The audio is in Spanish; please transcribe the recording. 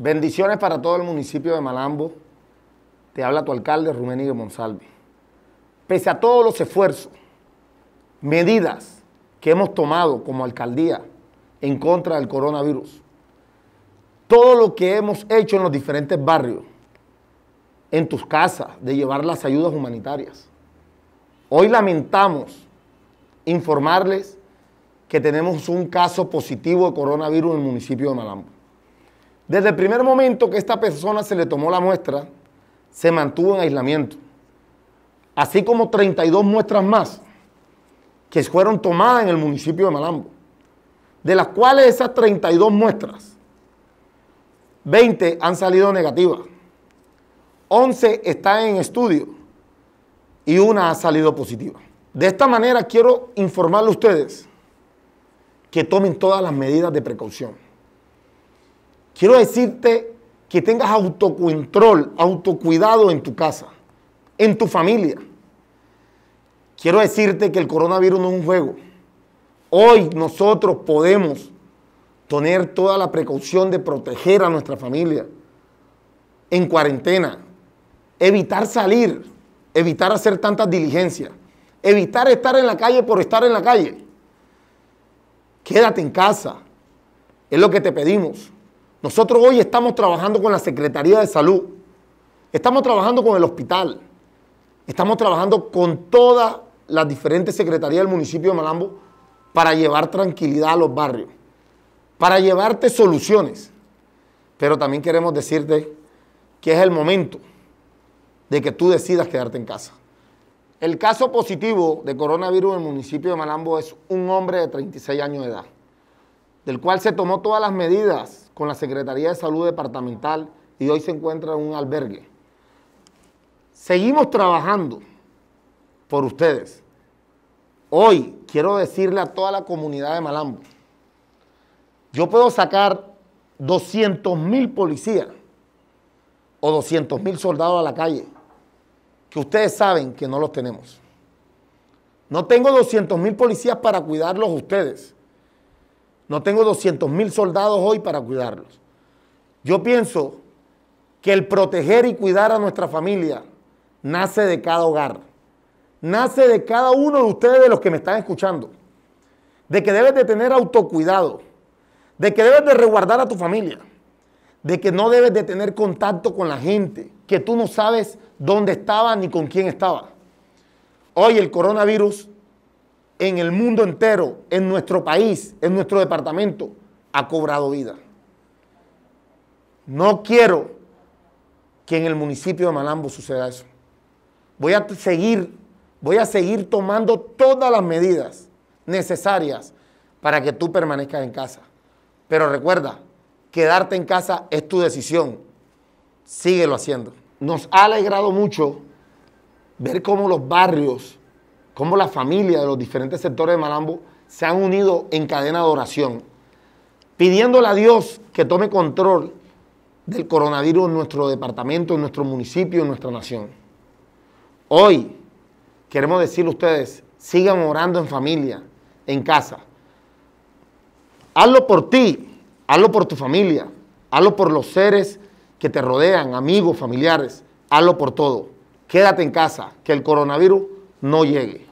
Bendiciones para todo el municipio de Malambo. Te habla tu alcalde, Ruménigue Monsalve. Pese a todos los esfuerzos, medidas que hemos tomado como alcaldía en contra del coronavirus, todo lo que hemos hecho en los diferentes barrios, en tus casas, de llevar las ayudas humanitarias. Hoy lamentamos informarles que tenemos un caso positivo de coronavirus en el municipio de Malambo. Desde el primer momento que esta persona se le tomó la muestra, se mantuvo en aislamiento. Así como 32 muestras más que fueron tomadas en el municipio de Malambo. De las cuales esas 32 muestras, 20 han salido negativas, 11 están en estudio y una ha salido positiva. De esta manera quiero informarle a ustedes que tomen todas las medidas de precaución. Quiero decirte que tengas autocontrol, autocuidado en tu casa, en tu familia. Quiero decirte que el coronavirus no es un juego. Hoy nosotros podemos tener toda la precaución de proteger a nuestra familia en cuarentena, evitar salir, evitar hacer tantas diligencias, evitar estar en la calle por estar en la calle. Quédate en casa, es lo que te pedimos. Nosotros hoy estamos trabajando con la Secretaría de Salud, estamos trabajando con el hospital, estamos trabajando con todas las diferentes secretarías del municipio de Malambo para llevar tranquilidad a los barrios, para llevarte soluciones. Pero también queremos decirte que es el momento de que tú decidas quedarte en casa. El caso positivo de coronavirus en el municipio de Malambo es un hombre de 36 años de edad el cual se tomó todas las medidas con la Secretaría de Salud Departamental y hoy se encuentra en un albergue. Seguimos trabajando por ustedes. Hoy quiero decirle a toda la comunidad de Malambo, yo puedo sacar 200 mil policías o 200 mil soldados a la calle, que ustedes saben que no los tenemos. No tengo 200 mil policías para cuidarlos ustedes. No tengo 200 mil soldados hoy para cuidarlos. Yo pienso que el proteger y cuidar a nuestra familia nace de cada hogar, nace de cada uno de ustedes de los que me están escuchando, de que debes de tener autocuidado, de que debes de resguardar a tu familia, de que no debes de tener contacto con la gente, que tú no sabes dónde estaba ni con quién estaba. Hoy el coronavirus en el mundo entero, en nuestro país, en nuestro departamento, ha cobrado vida. No quiero que en el municipio de Malambo suceda eso. Voy a seguir, voy a seguir tomando todas las medidas necesarias para que tú permanezcas en casa. Pero recuerda, quedarte en casa es tu decisión. Síguelo haciendo. Nos ha alegrado mucho ver cómo los barrios cómo la familia de los diferentes sectores de Malambo se han unido en cadena de oración, pidiéndole a Dios que tome control del coronavirus en nuestro departamento, en nuestro municipio, en nuestra nación. Hoy queremos decirle a ustedes, sigan orando en familia, en casa. Hazlo por ti, hazlo por tu familia, hazlo por los seres que te rodean, amigos, familiares, hazlo por todo. Quédate en casa, que el coronavirus no llegue.